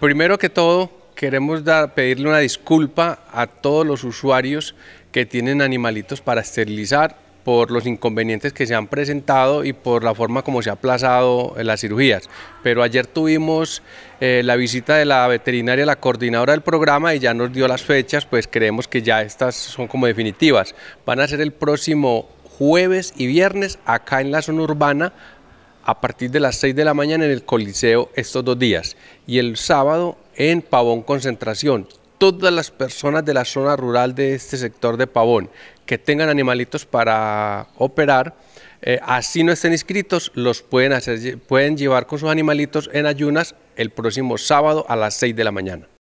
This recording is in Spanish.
Primero que todo, queremos pedirle una disculpa a todos los usuarios que tienen animalitos para esterilizar por los inconvenientes que se han presentado y por la forma como se ha aplazado eh, las cirugías. Pero ayer tuvimos eh, la visita de la veterinaria, la coordinadora del programa, y ya nos dio las fechas, pues creemos que ya estas son como definitivas. Van a ser el próximo jueves y viernes acá en la zona urbana a partir de las 6 de la mañana en el Coliseo estos dos días y el sábado en Pavón Concentración. Todas las personas de la zona rural de este sector de Pavón que tengan animalitos para operar, eh, así no estén inscritos, los pueden, hacer, pueden llevar con sus animalitos en ayunas el próximo sábado a las 6 de la mañana.